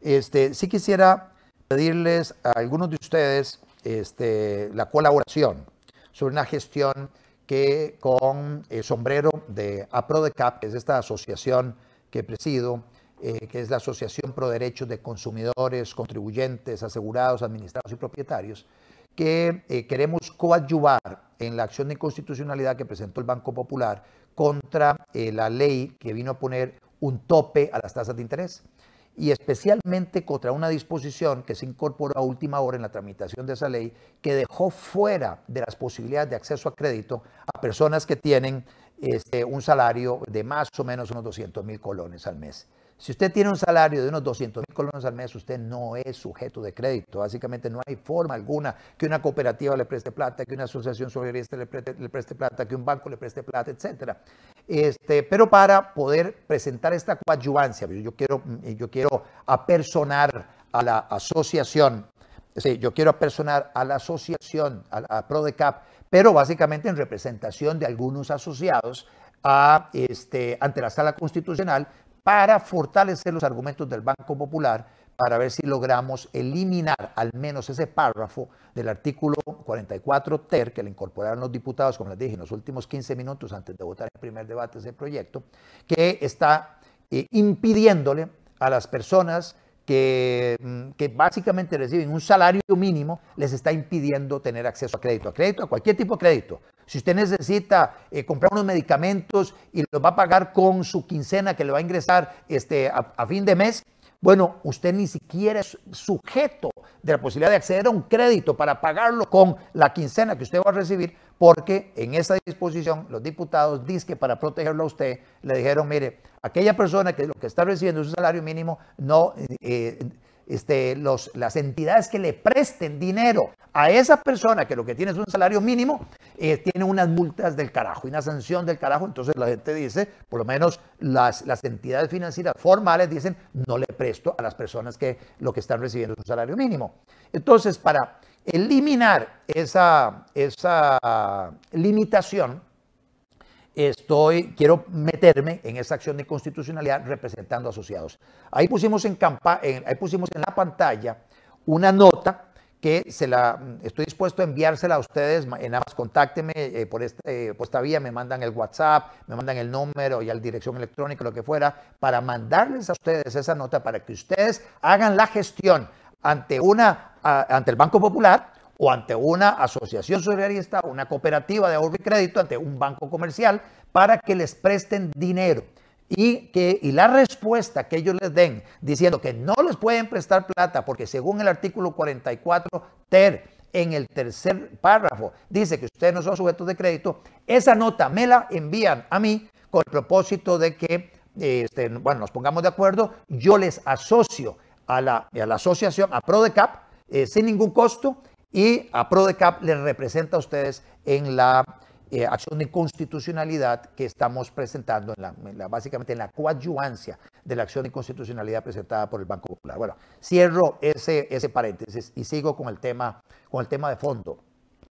Este, sí quisiera pedirles a algunos de ustedes este, la colaboración sobre una gestión que con el eh, sombrero de APRODECAP, que es esta asociación que presido, eh, que es la Asociación Pro Derechos de Consumidores, Contribuyentes, Asegurados, Administrados y Propietarios, que eh, queremos coadyuvar en la acción de inconstitucionalidad que presentó el Banco Popular contra la ley que vino a poner un tope a las tasas de interés y especialmente contra una disposición que se incorporó a última hora en la tramitación de esa ley que dejó fuera de las posibilidades de acceso a crédito a personas que tienen este, un salario de más o menos unos 200 mil colones al mes. Si usted tiene un salario de unos 200 mil colones al mes, usted no es sujeto de crédito. Básicamente no hay forma alguna que una cooperativa le preste plata, que una asociación solidarista le preste, le preste plata, que un banco le preste plata, etc. Este, pero para poder presentar esta coadyuvancia, yo quiero, eh, yo quiero apersonar a la asociación, sí, yo quiero apersonar a la asociación, a, PRODECAP, pero básicamente en representación de algunos asociados a, este, ante la sala constitucional para fortalecer los argumentos del Banco Popular para ver si logramos eliminar al menos ese párrafo del artículo 44 TER que le incorporaron los diputados, como les dije, en los últimos 15 minutos antes de votar el primer debate ese proyecto, que está eh, impidiéndole a las personas mm, que, básicamente reciben un salario mínimo, les está impidiendo tener acceso a crédito, a crédito, a cualquier tipo de crédito. Si usted necesita eh, comprar unos medicamentos y los va a pagar con su quincena que le va a ingresar este, a fin de mes, bueno, usted ni siquiera es sujeto de la posibilidad de acceder a un crédito para pagarlo con la quincena que usted va a recibir, porque en esa disposición los diputados dicen que para protegerlo a usted le dijeron, mire, aquella persona que lo que está recibiendo es un salario mínimo, no... Eh, este, los, las entidades que le presten dinero a esa persona que lo que tiene es un salario mínimo, eh, tiene unas multas del carajo y una sanción del carajo, entonces la gente dice, por lo menos las, las entidades financieras formales dicen, no le presto a las personas que lo que están recibiendo es un salario mínimo. Entonces, para eliminar esa, esa limitación, estoy, quiero meterme en esa acción de constitucionalidad representando asociados. Ahí pusimos en, ahí pusimos en la pantalla una nota que se la, mm, estoy dispuesto a enviársela a ustedes, en ambas contácteme eh, por, este, eh, esta vía, me mandan el WhatsApp, me mandan el número y la dirección electrónica, lo que fuera, para mandarles a ustedes esa nota para que ustedes hagan la gestión ante, una, ante el Banco Popular o ante una asociación solidarista, una cooperativa de ahorro y crédito, ante un banco comercial, para que les presten dinero y, que, y la respuesta que ellos les den diciendo que no les pueden prestar plata porque según el artículo 44 ter en el tercer párrafo dice que ustedes no son sujetos de crédito, esa nota me la envían a mí con el propósito de que eh, este, bueno, nos pongamos de acuerdo, yo les asocio a la, asociación, a PRODECAP, eh, sin ningún costo, y a PRODECAP les representa a ustedes en la eh, acción de constitucionalidad que estamos presentando, en la, básicamente en la coadyuvancia de la acción de constitucionalidad presentada por el Banco Popular. Bueno, cierro ese, ese paréntesis y sigo con el, tema, con el tema de fondo.